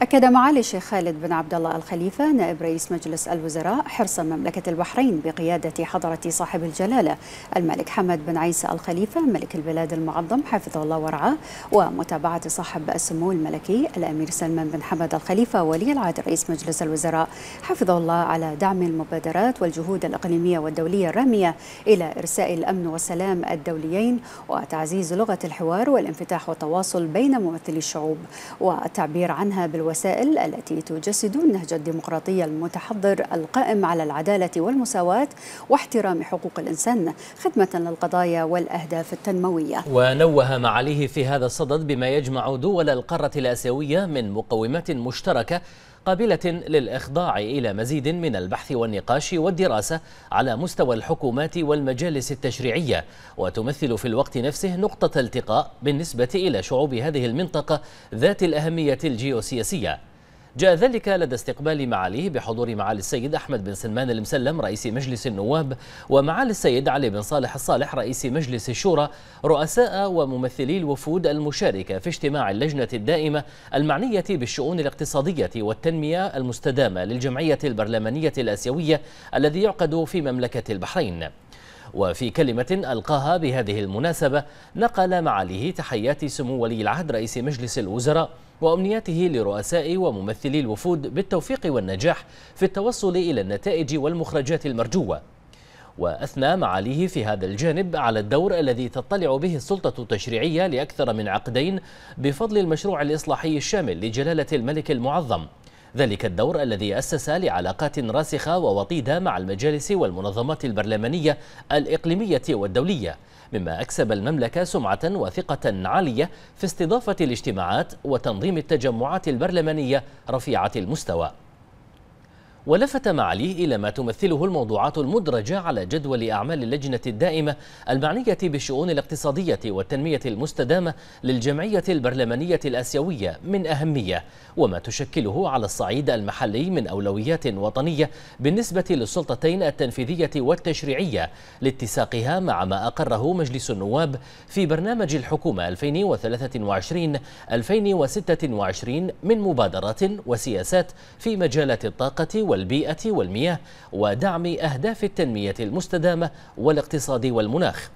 أكد معالي الشيخ خالد بن عبد الله الخليفة نائب رئيس مجلس الوزراء حرص مملكة البحرين بقيادة حضرة صاحب الجلالة الملك حمد بن عيسى الخليفة ملك البلاد المعظم حفظه الله ورعاه ومتابعة صاحب السمو الملكي الأمير سلمان بن حمد الخليفة ولي العهد رئيس مجلس الوزراء حفظه الله على دعم المبادرات والجهود الإقليمية والدولية الرامية إلى إرساء الأمن والسلام الدوليين وتعزيز لغة الحوار والانفتاح والتواصل بين ممثلي الشعوب والتعبير عنها بال الوسائل التي تجسد النهج الديمقراطي المتحضر القائم على العدالة والمساواة واحترام حقوق الإنسان خدمة للقضايا والأهداف التنموية ونوه معاليه في هذا الصدد بما يجمع دول القارة الآسيوية من مقومات مشتركة قابلة للإخضاع إلى مزيد من البحث والنقاش والدراسة على مستوى الحكومات والمجالس التشريعية وتمثل في الوقت نفسه نقطة التقاء بالنسبة إلى شعوب هذه المنطقة ذات الأهمية الجيوسياسية جاء ذلك لدى استقبال معاليه بحضور معالي السيد أحمد بن سلمان المسلم رئيس مجلس النواب ومعالي السيد علي بن صالح الصالح رئيس مجلس الشورى رؤساء وممثلي الوفود المشاركة في اجتماع اللجنة الدائمة المعنية بالشؤون الاقتصادية والتنمية المستدامة للجمعية البرلمانية الآسيوية الذي يعقد في مملكة البحرين وفي كلمة ألقاها بهذه المناسبة نقل معاليه تحيات سمو ولي العهد رئيس مجلس الوزراء وأمنياته لرؤساء وممثلي الوفود بالتوفيق والنجاح في التوصل إلى النتائج والمخرجات المرجوة وأثنى معاليه في هذا الجانب على الدور الذي تطلع به السلطة التشريعية لأكثر من عقدين بفضل المشروع الإصلاحي الشامل لجلالة الملك المعظم ذلك الدور الذي أسس لعلاقات راسخة ووطيدة مع المجالس والمنظمات البرلمانية الإقليمية والدولية مما أكسب المملكة سمعة وثقة عالية في استضافة الاجتماعات وتنظيم التجمعات البرلمانية رفيعة المستوى ولفت معاليه إلى ما تمثله الموضوعات المدرجة على جدول أعمال اللجنة الدائمة المعنية بالشؤون الاقتصادية والتنمية المستدامة للجمعية البرلمانية الآسيوية من أهمية وما تشكله على الصعيد المحلي من أولويات وطنية بالنسبة للسلطتين التنفيذية والتشريعية لاتساقها مع ما أقره مجلس النواب في برنامج الحكومة 2023-2026 من مبادرات وسياسات في مجالات الطاقة والبيئة والمياه ودعم أهداف التنمية المستدامة والاقتصاد والمناخ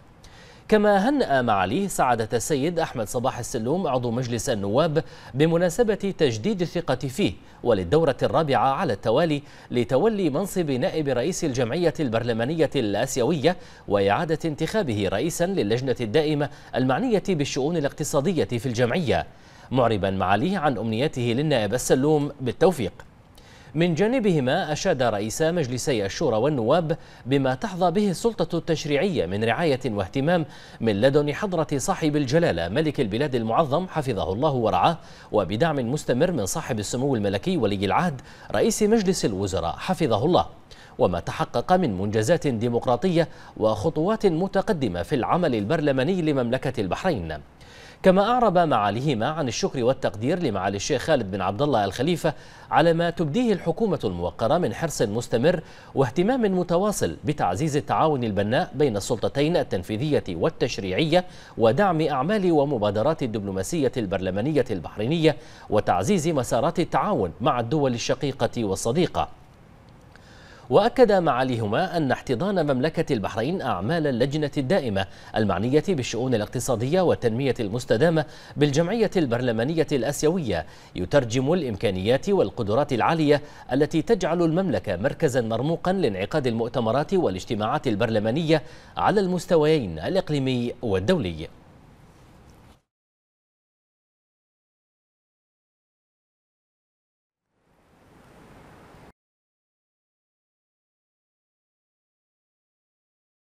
كما هنأ معاليه سعادة السيد أحمد صباح السلوم عضو مجلس النواب بمناسبة تجديد الثقة فيه وللدورة الرابعة على التوالي لتولي منصب نائب رئيس الجمعية البرلمانية الآسيوية وإعادة انتخابه رئيسا للجنة الدائمة المعنية بالشؤون الاقتصادية في الجمعية معربا معاليه عن أمنيته للنائب السلوم بالتوفيق من جانبهما أشاد رئيس مجلسي الشورى والنواب بما تحظى به السلطة التشريعية من رعاية واهتمام من لدن حضرة صاحب الجلالة ملك البلاد المعظم حفظه الله ورعاه وبدعم مستمر من صاحب السمو الملكي ولي العهد رئيس مجلس الوزراء حفظه الله وما تحقق من منجزات ديمقراطية وخطوات متقدمة في العمل البرلماني لمملكة البحرين كما أعرب معاليهما عن الشكر والتقدير لمعالي الشيخ خالد بن عبد الله الخليفة على ما تبديه الحكومة الموقرة من حرص مستمر واهتمام متواصل بتعزيز التعاون البناء بين السلطتين التنفيذية والتشريعية ودعم أعمال ومبادرات الدبلوماسية البرلمانية البحرينية وتعزيز مسارات التعاون مع الدول الشقيقة والصديقة وأكد معاليهما أن احتضان مملكة البحرين أعمال اللجنة الدائمة المعنية بالشؤون الاقتصادية والتنمية المستدامة بالجمعية البرلمانية الآسيوية يترجم الإمكانيات والقدرات العالية التي تجعل المملكة مركزا مرموقا لانعقاد المؤتمرات والاجتماعات البرلمانية على المستويين الإقليمي والدولي